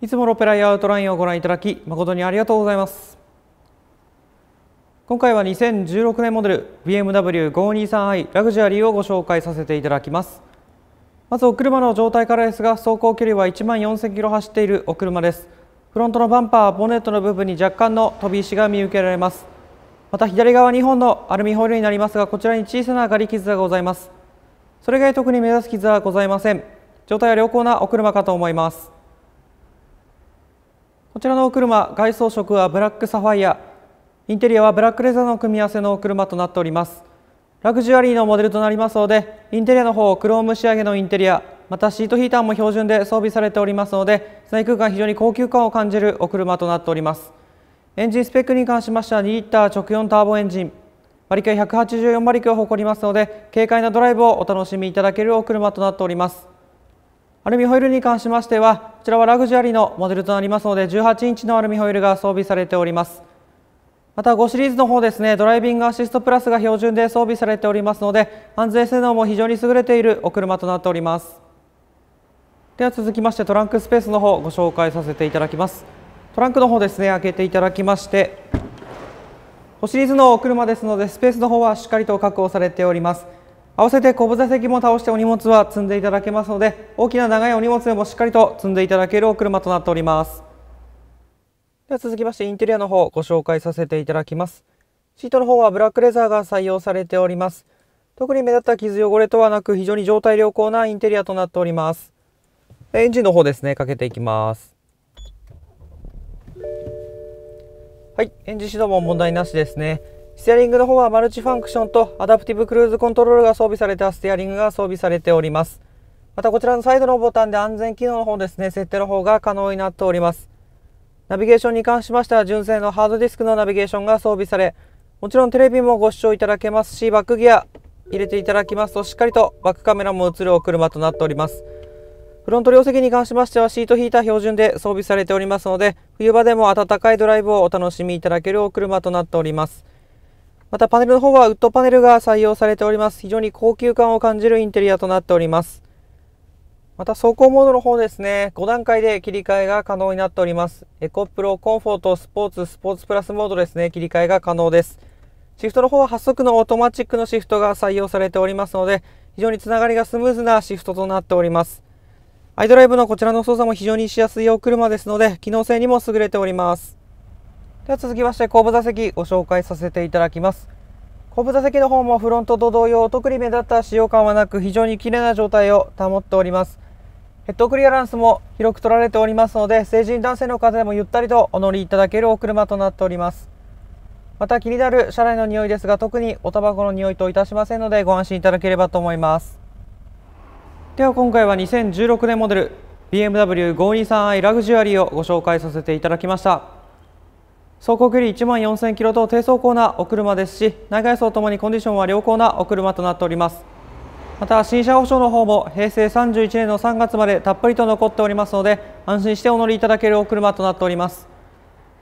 いつもロペライアウトラインをご覧いただき誠にありがとうございます今回は2016年モデル BMW523i ラグジュアリーをご紹介させていただきますまずお車の状態からですが走行距離は1万4000キロ走っているお車ですフロントのバンパーボンネットの部分に若干の飛び石が見受けられますまた左側2本のアルミホイルになりますがこちらに小さなガリ傷がございますそれ以外特に目指す傷はございません状態は良好なお車かと思いますこちらのお車外装色はブラックサファイアインテリアはブラックレザーの組み合わせのお車となっておりますラグジュアリーのモデルとなりますのでインテリアの方クローム仕上げのインテリアまたシートヒーターも標準で装備されておりますので内空間非常に高級感を感じるお車となっておりますエンジンスペックに関しましては2リッター直4ターボエンジン馬力は184馬力を誇りますので軽快なドライブをお楽しみいただけるお車となっておりますアルミホイールに関しましてはこちらはラグジュアリーのモデルとなりますので18インチのアルミホイールが装備されておりますまた5シリーズの方ですねドライビングアシストプラスが標準で装備されておりますので安全性能も非常に優れているお車となっておりますでは続きましてトランクスペースの方ご紹介させていただきますトランクの方ですね開けていただきまして5シリーズのお車ですのでスペースの方はしっかりと確保されております合わせて後部座席も倒してお荷物は積んでいただけますので大きな長いお荷物でもしっかりと積んでいただけるお車となっておりますでは続きましてインテリアの方ご紹介させていただきますシートの方はブラックレザーが採用されております特に目立った傷汚れとはなく非常に状態良好なインテリアとなっておりますエンジンの方ですねかけていきますはいエンジン始動も問題なしですねステアリングの方はマルチファンクションとアダプティブクルーズコントロールが装備されたステアリングが装備されております。またこちらのサイドのボタンで安全機能の方ですね、設定の方が可能になっております。ナビゲーションに関しましては純正のハードディスクのナビゲーションが装備され、もちろんテレビもご視聴いただけますし、バックギア入れていただきますとしっかりとバックカメラも映るお車となっております。フロント両席に関しましてはシートヒーター標準で装備されておりますので、冬場でも暖かいドライブをお楽しみいただけるお車となっております。またパネルの方はウッドパネルが採用されております。非常に高級感を感じるインテリアとなっております。また走行モードの方ですね、5段階で切り替えが可能になっております。エコプロ、コンフォート、スポーツ、スポーツプラスモードですね、切り替えが可能です。シフトの方は8速のオートマチックのシフトが採用されておりますので、非常につながりがスムーズなシフトとなっております。アイドライブのこちらの操作も非常にしやすいお車ですので、機能性にも優れております。では続きまして後部座席ご紹介させていただきます後部座席の方もフロントと同様特に目立った使用感はなく非常に綺麗な状態を保っておりますヘッドクリアランスも広く取られておりますので成人男性の方でもゆったりとお乗りいただけるお車となっておりますまた気になる車内の匂いですが特におタバコの匂いといたしませんのでご安心いただければと思いますでは今回は2016年モデル BMW523i ラグジュアリーをご紹介させていただきました走行距離1万4000キロと低走行なお車ですし内外装ともにコンディションは良好なお車となっておりますまた新車保証の方も平成31年の3月までたっぷりと残っておりますので安心してお乗りいただけるお車となっております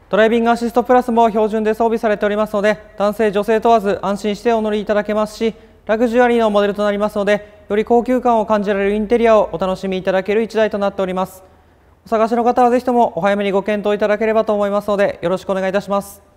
ドライビングアシストプラスも標準で装備されておりますので男性女性問わず安心してお乗りいただけますしラグジュアリーのモデルとなりますのでより高級感を感じられるインテリアをお楽しみいただける1台となっておりますお探しの方はぜひともお早めにご検討いただければと思いますのでよろしくお願いいたします。